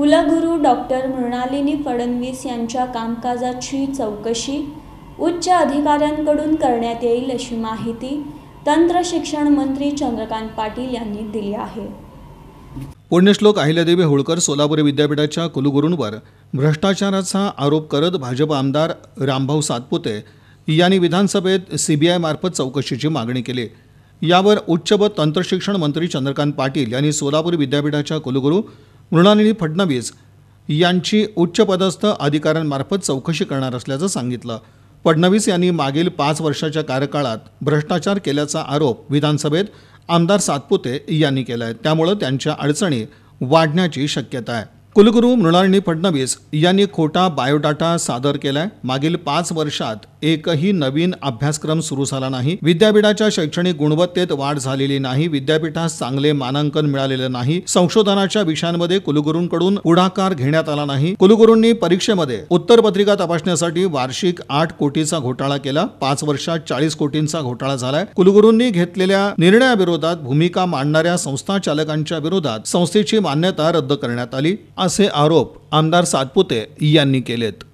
कुलगुरू डॉक्टर मृणालिनी फडणवीस यांच्या कामकाजाची चौकशी उच्च अधिकाऱ्यांकडून करण्यात येईल अशी माहिती तंत्र शिक्षण मंत्री चंद्रकांत पाटील यांनी दिली आहे पुण्यश्लोक अहिल्यादेवी होळकर सोलापूर विद्यापीठाच्या कुलगुरूंवर भ्रष्टाचाराचा आरोप करत भाजप आमदार रामभाऊ सातपुते यांनी विधानसभेत सीबीआय मार्फत चौकशीची मागणी केली यावर उच्च व तंत्रशिक्षण मंत्री चंद्रकांत पाटील यांनी सोलापूर विद्यापीठाच्या कुलगुरू मृणालिनी फडणवीस यांची उच्चपदस्थ अधिकाऱ्यांमार्फत चौकशी करणार असल्याचं सांगितलं फडणवीस यांनी मागील पाच वर्षाच्या कार्यकाळात भ्रष्टाचार केल्याचा आरोप विधानसभेत आमदार सातपुते यांनी केला आहे त्यामुळं त्यांच्या अडचणी वाढण्याची शक्यता आहे कुलगुरू मृणालिनी फडणवीस यांनी खोटा बायोडाटा सादर केलाय मागील पाच वर्षात एकही नवीन अभ्यासक्रम सुरू झाला नाही विद्यापीठाच्या शैक्षणिक गुणवत्तेत वाढ झालेली नाही विद्यापीठास चांगले मानांकन मिळालेलं नाही संशोधनाच्या विषयांमध्ये कुलगुरूंकडून पुढाकार घेण्यात आला नाही कुलगुरूंनी परीक्षेमध्ये उत्तरपत्रिका तपासण्यासाठी वार्षिक आठ कोटीचा घोटाळा केला पाच वर्षात चाळीस कोटींचा घोटाळा झालाय कुलगुरूंनी घेतलेल्या निर्णयाविरोधात भूमिका मांडणाऱ्या संस्था चालकांच्या विरोधात संस्थेची मान्यता रद्द करण्यात आली असे आरोप आमदार सातपुते यांनी केलेत